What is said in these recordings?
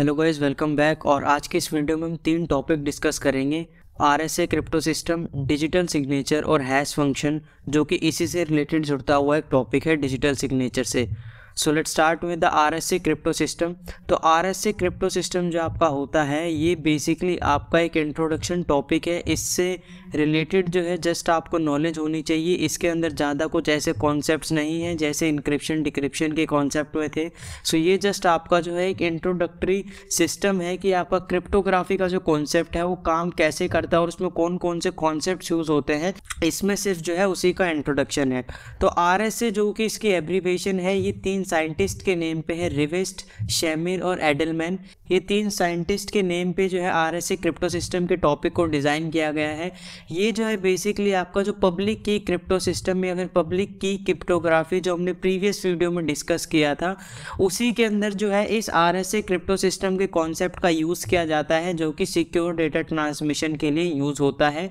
hello guys welcome back और आज के इस वीडियो में हम तीन टॉपिक डिस्कस करेंगे R S A crypto system digital signature और हैश फंक्शन जो कि इसी से रिलेटेड जुड़ता हुआ एक टॉपिक है डिजिटल सिग्नेचर से so let start with the R S C crypto system तो R S C crypto system जो आपका होता है ये बेसिकली आपका एक इंट्रोडक्शन टॉपिक है इससे रिलेटेड जो है जस्ट आपको नॉलेज होनी चाहिए इसके अंदर ज़्यादा कुछ ऐसे कॉन्सेप्ट नहीं हैं जैसे इंक्रिप्शन डिक्रिप्शन के कॉन्सेप्ट में थे सो so ये जस्ट आपका जो है एक इंट्रोडक्टरी सिस्टम है कि आपका क्रिप्टोग्राफी का जो कॉन्सेप्ट है वो काम कैसे करता है और उसमें कौन कौन से कॉन्सेप्ट यूज़ होते हैं इसमें सिर्फ जो है उसी का इंट्रोडक्शन है तो आर एस जो कि इसकी एब्रीवेशन है ये तीन तीन साइंटिस्ट के नेम पे है रिवेस्ट शेमिर और एडलमैन ये तीन साइंटिस्ट के नेम पे जो है आर एस क्रिप्टो सिस्टम के टॉपिक को डिज़ाइन किया गया है ये जो है बेसिकली आपका जो पब्लिक की क्रिप्टो सिस्टम में अगर पब्लिक की क्रिप्टोग्राफी जो हमने प्रीवियस वीडियो में डिस्कस किया था उसी के अंदर जो है इस आर एस क्रिप्टो सिस्टम के कॉन्सेप्ट का यूज़ किया जाता है जो कि सिक्योर डेटा ट्रांसमिशन के लिए यूज़ होता है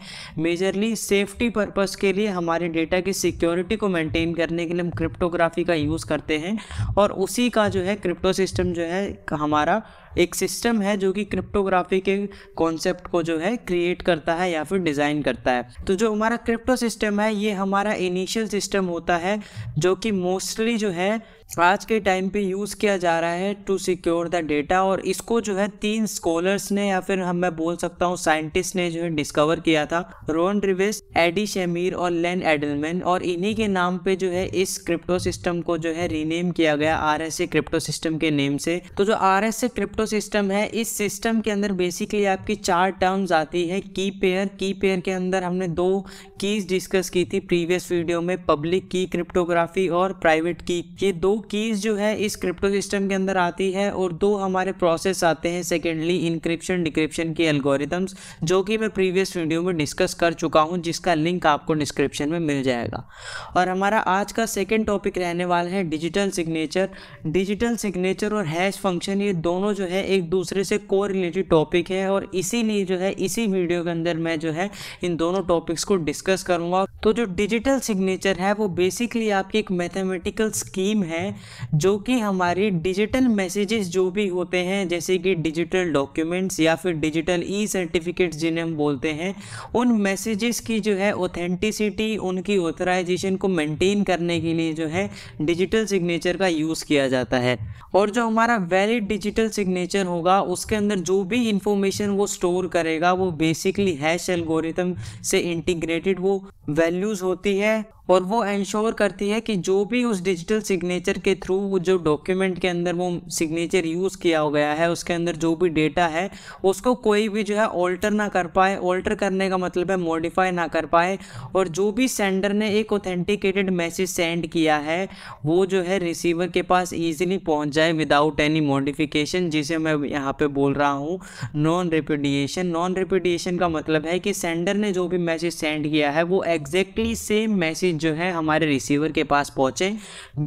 मेजरली सेफ्टी पर्पज़ के लिए हमारे डेटा की सिक्योरिटी को मेंटेन करने के लिए हम क्रिप्टोग्राफी का यूज़ करते हैं और उसी का जो है क्रिप्टो सिस्टम जो है हमारा एक सिस्टम है जो कि क्रिप्टोग्राफी के कॉन्सेप्ट को जो है क्रिएट करता है या फिर डिज़ाइन करता है तो जो हमारा क्रिप्टो सिस्टम है ये हमारा इनिशियल सिस्टम होता है जो कि मोस्टली जो है आज के टाइम पे यूज़ किया जा रहा है टू सिक्योर द डेटा और इसको जो है तीन स्कॉलर्स ने या फिर हम मैं बोल सकता हूँ साइंटिस्ट ने जो है डिस्कवर किया था रोन रिवेस एडी शमीर और लेन एडलमैन और इन्हीं के नाम पे जो है इस क्रिप्टो सिस्टम को जो है रीनेम किया गया आर एस क्रिप्टो सिस्टम के नेम से तो जो आर एस क्रिप्टो सिस्टम है इस सिस्टम के अंदर बेसिकली आपकी चार टर्म्स आती है की पेयर की पेयर के अंदर हमने दो कीज डिस्कस की थी प्रीवियस वीडियो में पब्लिक की क्रिप्टोग्राफी और प्राइवेट की ये दो कीज़ जो है इस क्रिप्टो सिस्टम के अंदर आती है और दो हमारे प्रोसेस आते हैं सेकेंडली इंक्रिप्शन डिक्रिप्शन की एल्गोरिथम्स जो कि मैं प्रीवियस वीडियो में डिस्कस कर चुका हूँ जिसका लिंक आपको डिस्क्रिप्शन में मिल जाएगा और हमारा आज का सेकेंड टॉपिक रहने वाला है डिजिटल सिग्नेचर डिजिटल सिग्नेचर और हैश फंक्शन ये दोनों जो है एक दूसरे से को रिलेटेड टॉपिक है और इसीलिए जो है इसी वीडियो के अंदर मैं जो है इन दोनों टॉपिक्स को डिस्कस करूँगा तो जो डिजिटल सिग्नेचर है वो बेसिकली आपकी एक मैथमेटिकल स्कीम है है जो कि हमारी डिजिटल मैसेजेस जो भी होते हैं जैसे कि डिजिटल डॉक्यूमेंट्स या फिर डिजिटल ई सर्टिफिकेट्स जिन्हें हम बोलते हैं उन मैसेजेस की जो है ऑथेंटिसिटी उनकी ऑथराइजेशन को मेंटेन करने के लिए जो है डिजिटल सिग्नेचर का यूज़ किया जाता है और जो हमारा वैलिड डिजिटल सिग्नेचर होगा उसके अंदर जो भी इंफॉर्मेशन वो स्टोर करेगा वो बेसिकली हैश एल्गोरिथम से इंटीग्रेटेड वो वैल्यूज़ होती है और वो इंश्योर करती है कि जो भी उस डिजिटल सिग्नेचर के थ्रू जो डॉक्यूमेंट के अंदर वो सिग्नेचर यूज़ किया हो गया है उसके अंदर जो भी डेटा है उसको कोई भी जो है ऑल्टर ना कर पाए ऑल्टर करने का मतलब है मॉडिफाई ना कर पाए और जो भी सेंडर ने एक ऑथेंटिकेटेड मैसेज सेंड किया है वो जो है रिसीवर के पास ईजिली पहुंच जाए विदाउट एनी मॉडिफिकेशन जिसे मैं यहाँ पे बोल रहा हूँ नॉन रिपीडिएशन नॉन रिपीडिएशन का मतलब है कि सेंडर ने जो भी मैसेज सेंड किया है वो एग्जैक्टली सेम मैसेज जो है हमारे रिसीवर के पास पहुँचे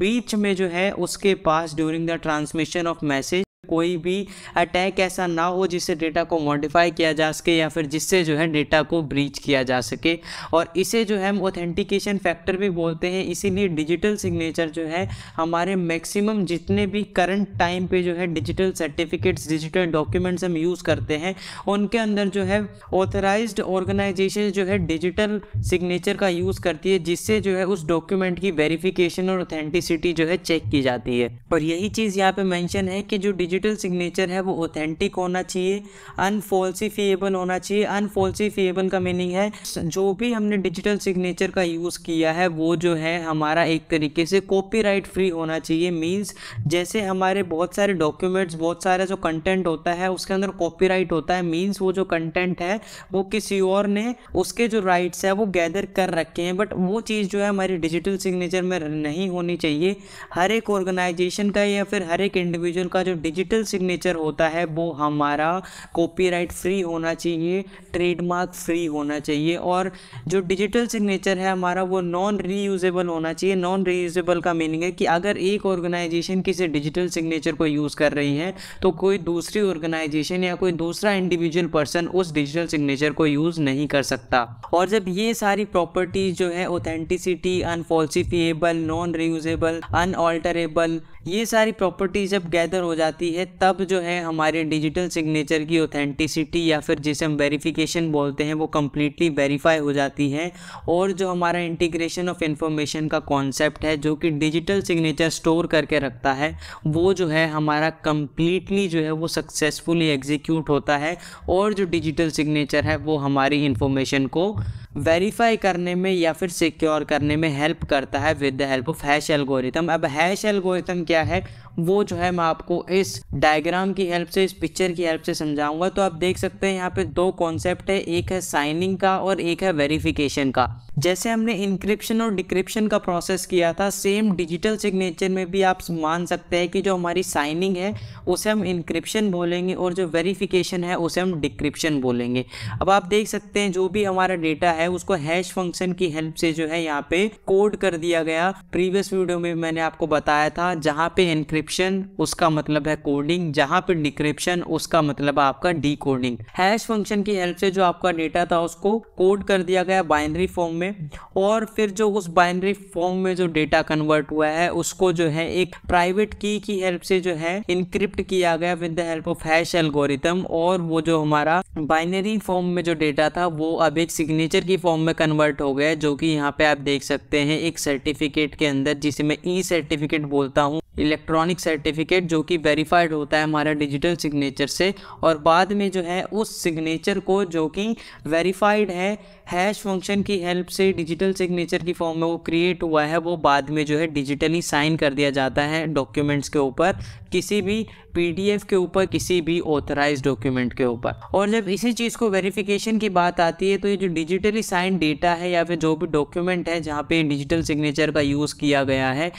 बीच में जो जो है उसके पास during the transmission of message कोई भी अटैक ऐसा ना हो जिससे डेटा को मॉडिफाई किया जा सके या फिर जिससे जो है डेटा को ब्रीच किया जा सके और इसे जो है हम ऑथेंटिकेशन फैक्टर भी बोलते हैं इसीलिए डिजिटल सिग्नेचर जो है हमारे मैक्सिमम जितने भी करंट टाइम पे जो है डिजिटल सर्टिफिकेट्स डिजिटल डॉक्यूमेंट्स हम यूज़ करते हैं उनके अंदर जो है ऑथराइज ऑर्गेनाइजेशन जो है डिजिटल सिग्नेचर का यूज़ करती है जिससे जो है उस डॉक्यूमेंट की वेरीफिकेशन और ऑथेंटिसिटी जो है चेक की जाती है और यही चीज़ यहाँ पर मैंशन है कि जो डिजिटल डिजिटल सिग्नेचर है वो ऑथेंटिक होना चाहिए अनफॉल्सिफिएबल होना चाहिए अनफॉल्सिफिएबल का मीनिंग है जो भी हमने डिजिटल सिग्नेचर का यूज़ किया है वो जो है हमारा एक तरीके से कॉपी फ्री होना चाहिए मीन्स जैसे हमारे बहुत सारे डॉक्यूमेंट्स बहुत सारा जो कंटेंट होता है उसके अंदर कॉपी होता है मीन्स वो जो कंटेंट है वो किसी और ने उसके जो राइट्स है वो गैदर कर रखे हैं बट वो चीज़ जो है हमारी डिजिटल सिग्नेचर में नहीं होनी चाहिए हर एक ऑर्गेनाइजेशन का या फिर हर एक इंडिविजुअल का जो डिजिटल डिजिटल सिग्नेचर होता है वो हमारा कॉपीराइट फ्री होना चाहिए ट्रेडमार्क फ्री होना चाहिए और जो डिजिटल सिग्नेचर है हमारा वो नॉन रीयूजेबल होना चाहिए नॉन रीयूजेबल का मीनिंग है कि अगर एक ऑर्गेनाइजेशन किसी डिजिटल सिग्नेचर को यूज़ कर रही है तो कोई दूसरी ऑर्गेनाइजेशन या कोई दूसरा इंडिविजुअल पर्सन उस डिजिटल सिग्नेचर को यूज़ नहीं कर सकता और जब ये सारी प्रॉपर्टीज़ जो है authenticity unfalsifiable non reusable unalterable ये सारी प्रॉपर्टी जब गैदर हो जाती है तब जो है हमारे डिजिटल सिग्नेचर की ऑथेंटिसिटी या फिर जिसे हम वेरीफिकेशन बोलते हैं वो कम्प्लीटली वेरीफाई हो जाती है और जो हमारा इंटीग्रेशन ऑफ इंफॉर्मेशन का कॉन्सेप्ट है जो कि डिजिटल सिग्नेचर स्टोर करके रखता है वो जो है हमारा कम्प्लीटली जो है वो सक्सेसफुली एग्जीक्यूट होता है और जो डिजिटल सिग्नेचर है वो हमारी इन्फॉर्मेशन को वेरीफाई करने में या फिर सिक्योर करने में हेल्प करता है with the help of hash algorithm अब हैश एल्गोरिथम क्या है वो जो है मैं आपको इस डायग्राम की हेल्प से इस पिक्चर की हेल्प से समझाऊंगा तो आप देख सकते हैं यहाँ पे दो कॉन्सेप्ट है एक है साइनिंग का और एक है वेरिफिकेशन का जैसे हमने इंक्रिप्शन और डिक्रिप्शन का प्रोसेस किया था सेम डिजिटल सिग्नेचर में भी आप मान सकते हैं कि जो हमारी साइनिंग है उसे हम इंक्रिप्शन बोलेंगे और जो वेरिफिकेशन है उसे हम डिक्रिप्शन बोलेंगे अब आप देख सकते हैं जो भी हमारा डेटा है उसको हैश फंक्शन की हेल्प से जो है यहाँ पे कोड कर दिया गया प्रीवियस वीडियो में मैंने आपको बताया था जहाँ पे इंक्रिप्शन डिक्रिप्शन उसका मतलब है कोडिंग जहाँ पे डिक्रिप्शन उसका मतलब है आपका डी कोडिंग हैश फंक्शन की हेल्प से जो आपका डेटा था उसको कोड कर दिया गया बाइनरी फॉर्म में और फिर जो उस बाइनरी फॉर्म में जो डेटा कन्वर्ट हुआ है उसको जो है एक प्राइवेट की की हेल्प से जो है इनक्रिप्ट किया गया with the help of hash algorithm और वो जो हमारा बाइनरी फॉर्म में जो डेटा था वो अब एक सिग्नेचर की फॉर्म में कन्वर्ट हो गया जो कि यहाँ पे आप देख सकते हैं एक सर्टिफिकेट के अंदर जिसे मैं ई सर्टिफिकेट बोलता हूँ इलेक्ट्रॉनिक सर्टिफिकेट जो कि वेरीफाइड होता है हमारा डिजिटल सिग्नेचर से और बाद में जो है उस सिग्नेचर को जो कि वेरीफाइड है हैश फंक्शन की हेल्प से डिजिटल सिग्नेचर की फॉर्म में वो क्रिएट हुआ है वो बाद में जो है डिजिटली साइन कर दिया जाता है डॉक्यूमेंट्स के ऊपर किसी भी पीडीएफ के ऊपर किसी भी ऑथराइज डॉक्यूमेंट के ऊपर और जब इसी चीज़ को वेरिफिकेशन की बात आती है तो ये जो डिजिटली साइन डेटा है या फिर जो भी डॉक्यूमेंट है जहाँ पे डिजिटल सिग्नेचर का यूज़ किया गया है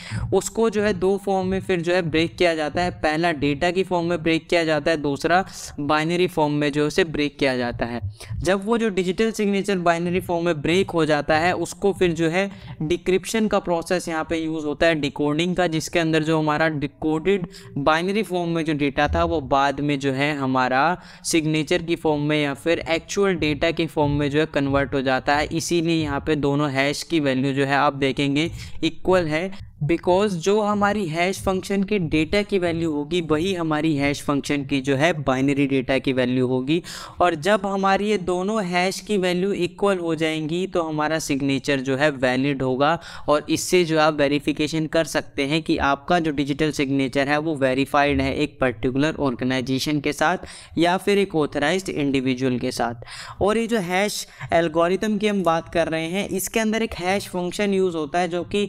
उसको जो है दो फॉर्म में फिर जो है ब्रेक किया जाता है पहला डेटा की फॉर्म में ब्रेक किया जाता है दूसरा बाइनरी फॉर्म में जो है उसे ब्रेक किया जाता है जब वो जो डिजिटल सिग्नेचर बाइन बाइनरी फॉर्म में ब्रेक हो जाता है उसको फिर जो है डिक्रिप्शन का प्रोसेस यहाँ पे यूज़ होता है डिकोडिंग का जिसके अंदर जो हमारा डिकोडेड बाइनरी फॉर्म में जो डेटा था वो बाद में जो है हमारा सिग्नेचर की फॉर्म में या फिर एक्चुअल डेटा के फॉर्म में जो है कन्वर्ट हो जाता है इसीलिए यहाँ पे दोनों हैश की वैल्यू जो है आप देखेंगे इक्वल है बिकॉज जो हमारी हैश फंक्शन के डेटा की वैल्यू होगी वही हमारी हैश फंक्शन की जो है बाइनरी डेटा की वैल्यू होगी और जब हमारी ये दोनों हैश की वैल्यू इक्वल हो जाएंगी तो हमारा सिग्नेचर जो है वैलिड होगा और इससे जो आप वेरिफिकेशन कर सकते हैं कि आपका जो डिजिटल सिग्नेचर है वो वेरीफाइड है एक पर्टिकुलर ऑर्गेनाइजेशन के साथ या फिर एक ऑथराइज इंडिविजुअल के साथ और ये जो हैश एल्गोरिथम की हम बात कर रहे हैं इसके अंदर एक हैश फंक्शन यूज़ होता है जो कि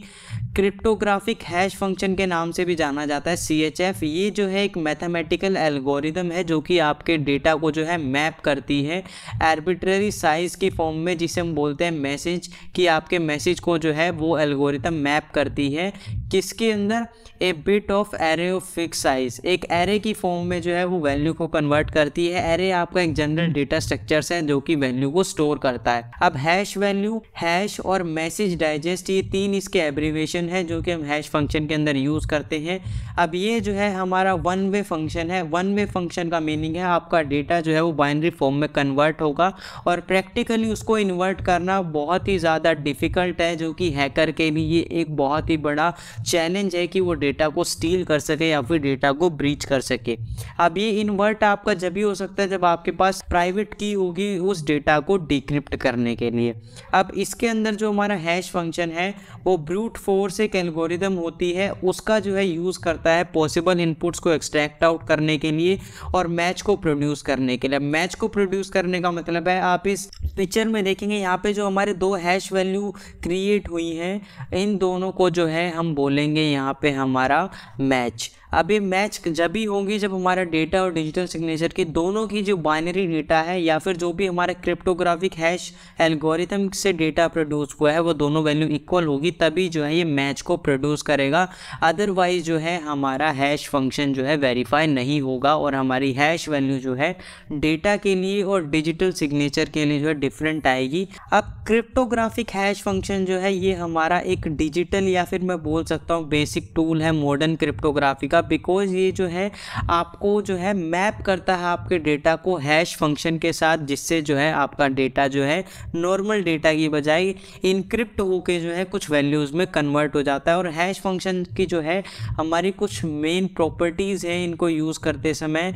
क्रिप्टो होमोग्राफिक हैश फंक्शन के नाम से भी जाना जाता है सी एच एफ ये जो है एक मैथमेटिकल एल्गोरिदम है जो कि आपके डेटा को जो है मैप करती है एर्बिट्ररी साइज़ की फॉर्म में जिसे हम बोलते हैं मैसेज कि आपके मैसेज को जो है वो एल्गोरिदम मैप करती है किसके अंदर a bit of array of fix size एक एरे की फॉर्म में जो है वो वैल्यू को कन्वर्ट करती है एरे आपका एक जनरल डेटा स्ट्रक्चर है जो कि वैल्यू को स्टोर करता है अब हैश वैल्यू हैश और मैसेज डाइजेस्ट ये तीन इसके एब्रीवेशन है जो कि हम हैश फंक्शन के अंदर यूज़ करते हैं अब ये जो है हमारा वन वे फंक्शन है वन वे फंक्शन का मीनिंग है आपका डेटा जो है वो बाइनरी फॉर्म में कन्वर्ट होगा और प्रैक्टिकली उसको इन्वर्ट करना बहुत ही ज़्यादा डिफ़िकल्ट है जो कि हैकर के लिए एक बहुत ही बड़ा चैलेंज है कि वो डेटा को स्टील कर सके या फिर डेटा को ब्रीच कर सके अब ये इन्वर्ट आपका जब भी हो सकता है जब आपके पास प्राइवेट की होगी उस डेटा को डिक्रिप्ट करने के लिए अब इसके अंदर जो हमारा हैश फंक्शन है वो ब्रूट फोर्स एक एल्गोरिदम होती है उसका जो है यूज़ करता है पॉसिबल इनपुट्स को एक्सट्रैक्ट आउट करने के लिए और मैच को प्रोड्यूस करने के लिए मैच को प्रोड्यूस करने का मतलब है आप इस पिक्चर में देखेंगे यहाँ पे जो हमारे दो हैश वैल्यू क्रिएट हुई हैं इन दोनों को जो है हम बोल खोलेंगे यहाँ पे हमारा मैच अब ये मैच जब भी होंगी जब हमारा डेटा और डिजिटल सिग्नेचर की दोनों की जो बाइनरी डेटा है या फिर जो भी हमारा क्रिप्टोग्राफिक हैश एल्गोरिथम से डेटा प्रोड्यूस हुआ है वो दोनों वैल्यू इक्वल होगी तभी जो है ये मैच को प्रोड्यूस करेगा अदरवाइज जो है हमारा हैश फंक्शन जो है वेरीफाई नहीं होगा और हमारी हैश वैल्यू जो है डेटा के लिए और डिजिटल सिग्नेचर के लिए जो है डिफरेंट आएगी अब क्रिप्टोग्राफिक हैश फंक्शन जो है ये हमारा एक डिजिटल या फिर मैं बोल सकता हूँ बेसिक टूल है मॉडर्न क्रिप्टोग्राफी का बिकॉज ये जो है आपको जो है मैप करता है आपके डेटा को हैश फंक्शन के साथ जिससे जो है आपका डेटा जो है नॉर्मल डेटा की बजाय इनक्रिप्ट होकर जो है कुछ वैल्यूज़ में कन्वर्ट हो जाता है और हैश फंक्शन की जो है हमारी कुछ मेन प्रॉपर्टीज़ हैं इनको यूज़ करते समय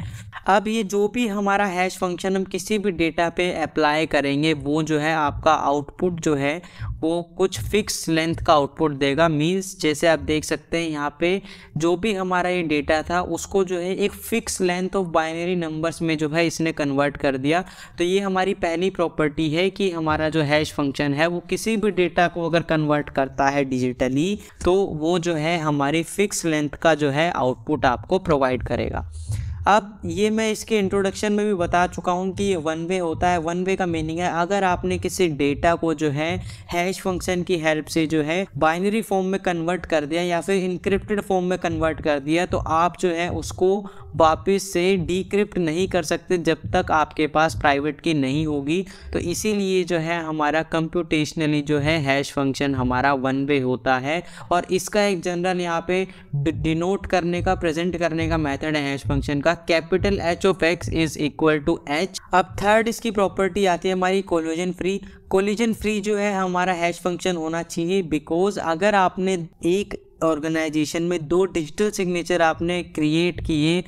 अब ये जो भी हमारा हैश फंक्शन हम किसी भी डेटा पे अप्लाई करेंगे वो जो है आपका आउटपुट जो है वो कुछ फिक्स लेंथ का आउटपुट देगा मीन्स जैसे आप देख सकते हैं यहाँ पे जो भी हमारा ये ये डेटा था उसको जो है एक fix length of binary numbers में जो है इसने कन्वर्ट कर दिया तो ये हमारी पहली प्रॉपर्टी है कि हमारा जो हैश फंक्शन है वो किसी भी डेटा को अगर कन्वर्ट करता है डिजिटली तो वो जो है हमारी फिक्स लेंथ का जो है आउटपुट आपको प्रोवाइड करेगा अब ये मैं इसके इंट्रोडक्शन में भी बता चुका हूँ कि वन वे होता है वन वे का मीनिंग है अगर आपने किसी डेटा को जो है हैश फंक्शन की हेल्प से जो है बाइनरी फॉर्म में कन्वर्ट कर दिया या फिर इनक्रिप्टेड फॉर्म में कन्वर्ट कर दिया तो आप जो है उसको वापस से डिक्रिप्ट नहीं कर सकते जब तक आपके पास प्राइवेट की नहीं होगी तो इसीलिए जो है हमारा कंप्यूटेशनली जो है हैश फंक्शन हमारा वन वे होता है और इसका एक जनरल यहाँ पे डिनोट करने का प्रेजेंट करने का मेथड है हैश फंक्शन का capital H of X is equal to H अब थर्ड इसकी प्रॉपर्टी आती है हमारी कोलिजन फ्री कोलिजन फ्री जो है हमारा हैश फंक्शन होना चाहिए बिकॉज अगर आपने एक ऑर्गेनाइजेशन में दो डिजिटल सिग्नेचर आपने क्रिएट किए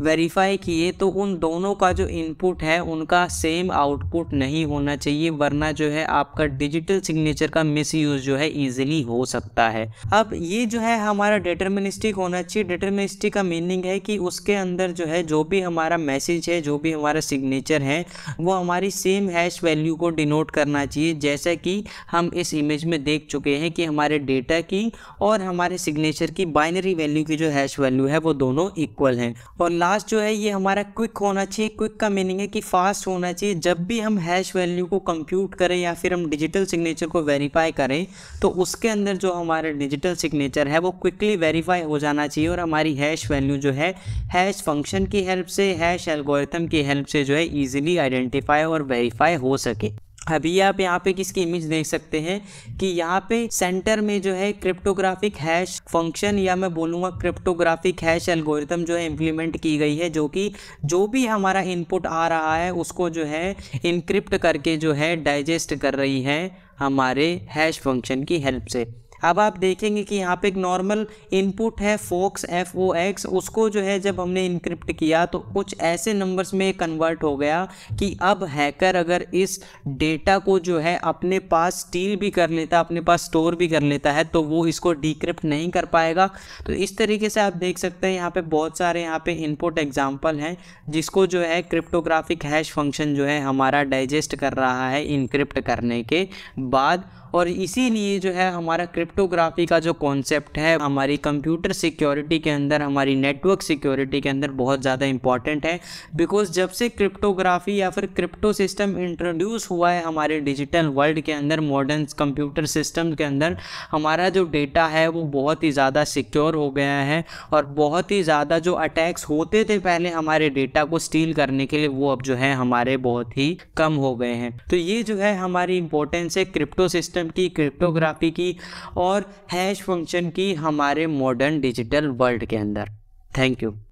वेरीफाई किए तो उन दोनों का जो इनपुट है उनका सेम आउटपुट नहीं होना चाहिए वरना जो है आपका डिजिटल सिग्नेचर का मिसयूज जो है इजीली हो सकता है अब ये जो है हमारा डिटर्मिनिस्टिक होना चाहिए डिटर्मिनिस्टिक का मीनिंग है कि उसके अंदर जो है जो भी हमारा मैसेज है जो भी हमारा सिग्नेचर है वो हमारी सेम हैश वैल्यू को डिनोट करना चाहिए जैसा कि हम इस इमेज में देख चुके हैं कि हमारे डेटा की और हमारे सिग्नेचर की बाइनरी वैल्यू की जो हैश वैल्यू है वो दोनों इक्वल हैं और लास्ट जो है ये हमारा क्विक होना चाहिए क्विक का मीनिंग है कि फास्ट होना चाहिए जब भी हम हैश वैल्यू को कंप्यूट करें या फिर हम डिजिटल सिग्नेचर को वेरीफाई करें तो उसके अंदर जो हमारा डिजिटल सिग्नेचर है वो क्विकली वेरीफाई हो जाना चाहिए और हमारी हैश वैल्यू जो है हैश फंक्शन की हेल्प से हैश एल्गोरिथम की हेल्प से जो है ईजिली आइडेंटिफाई और वेरीफाई हो सके अभी आप यहाँ पे किसकी इमेज देख सकते हैं कि यहाँ पे सेंटर में जो है क्रिप्टोग्राफिक हैश फंक्शन या मैं बोलूँगा क्रिप्टोग्राफिक हैश एल्गोरिथम जो है इम्प्लीमेंट की गई है जो कि जो भी हमारा इनपुट आ रहा है उसको जो है इनक्रिप्ट करके जो है डाइजेस्ट कर रही है हमारे हैश फंक्शन की हेल्प से अब आप देखेंगे कि यहाँ पे एक नॉर्मल इनपुट है फोक्स एफ ओ एक्स उसको जो है जब हमने इनक्रिप्ट किया तो कुछ ऐसे नंबर्स में कन्वर्ट हो गया कि अब हैकर अगर इस डेटा को जो है अपने पास स्टील भी कर लेता अपने पास स्टोर भी कर लेता है तो वो इसको डिक्रिप्ट नहीं कर पाएगा तो इस तरीके से आप देख सकते हैं यहाँ पर बहुत सारे यहाँ पर इनपुट एग्जाम्पल हैं जिसको जो है क्रिप्टोग्राफिक हैश फंक्शन जो है हमारा डाइजेस्ट कर रहा है इनक्रिप्ट करने के बाद और इसीलिए जो है हमारा क्रिप्टोग्राफी का जो कॉन्सेप्ट है हमारी कंप्यूटर सिक्योरिटी के अंदर हमारी नेटवर्क सिक्योरिटी के अंदर बहुत ज़्यादा इंपॉर्टेंट है बिकॉज जब से क्रिप्टोग्राफी या फिर क्रिप्टो सिस्टम इंट्रोड्यूस हुआ है हमारे डिजिटल वर्ल्ड के अंदर मॉडर्न कंप्यूटर सिस्टम के अंदर हमारा जो डेटा है वो बहुत ही ज़्यादा सिक्योर हो गया है और बहुत ही ज़्यादा जो अटैक्स होते थे पहले हमारे डेटा को स्टील करने के लिए वो अब जो है हमारे बहुत ही कम हो गए हैं तो ये जो है हमारी इंपॉर्टेंस है क्रिप्टो सिस्टम सिस्टम की क्रिप्टोग्राफी की और हैश फंक्शन की हमारे मॉडर्न डिजिटल वर्ल्ड के अंदर थैंक यू